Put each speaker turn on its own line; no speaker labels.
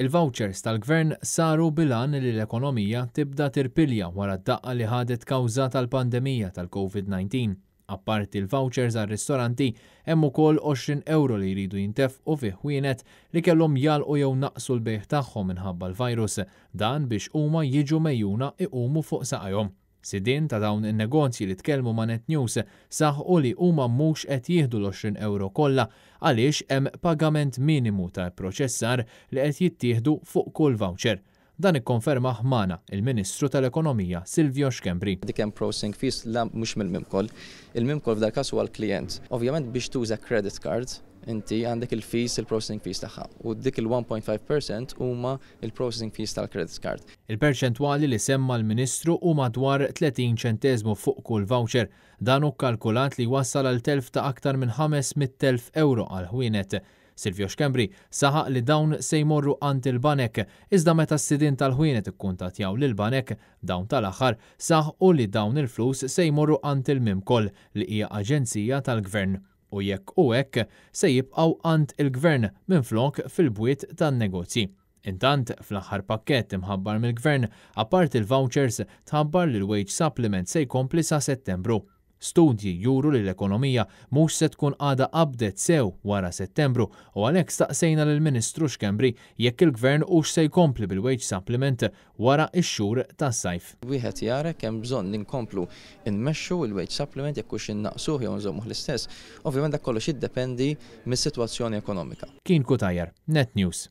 Il-vouchers tal-gvern saru bilan li l-ekonomija tibda tirpilja wara d-daqqa li ħadet kawza tal-pandemija tal-COVID-19. Apparti il-vouchers għal ristoranti hemm ukoll 20 euro li jridu jintef fih fiħwienet li kellhom jalqu jew naqsu l-bejħ tagħhom minħabba l-virus, dan biex huma jiġu mejjuna iqumu fuq saqajhom. Sidin ta' dawn in-negozji li tkellmu ma' Net News saħqu li huma mhux qed jieħdu l-20 euro kollha għaliex hemm pagament minimu ta' proċessar li qed jittieħdu fuq kull voucher. Dan ikkonferma ħmana il-Ministru
tal-Ekonomija Silvio Xkembri. Dik hemm processing fees la mhux mill-mimkoll. Il-mimkoll f'dak każ huwa l-klijent. Ovvjament biex tuża credit card inti għandek il-fees, il-processing fees tagħha. U dik il-1.5% huma il-processing fees tal-credit card. Il-perċentwali li semma
l-Ministru u madwar 30 ċentesmu fuq kull voucher. Dan u kalkulat li wassal għal telf ta' aktar minn 500.000 euro għal ħwienet. Silvio Xkembri saħaq li dawn se jmorru għand il-banek, iżda meta s-sidin tal-ħwienet ikkuntatjaw l banek dawn tal-aħħar u li dawn il-flus se jmorru għand il-Mimkoll li hija aġenzija tal-gvern u jekk u hekk se jibqgħu għand il-gvern minflok fil-bwiet tan-negozji. Intant, fl-aħħar pakkett imħabbar mill-gvern, apart il-vouchers tħabbar li l-wage supplement se jkompli sa' settembru. Studji juru li l-ekonomija mhux se tkun għada qabdet sew wara Settembru u għalhekk staqsejna lill ministru x'Kembri jekk il-gvern ux se jkompli bil-wage supplement wara ix xhur tas-sajf.
Wieħed jara kemm bżonn ninkomplu nmexxu il-wage supplement jekk hux innaqsuh jew nżommuh l-istess. Ovvjament dak kollox jiddependi mis-sitwazzjoni ekonomika. Kien Kutajer,
Net News.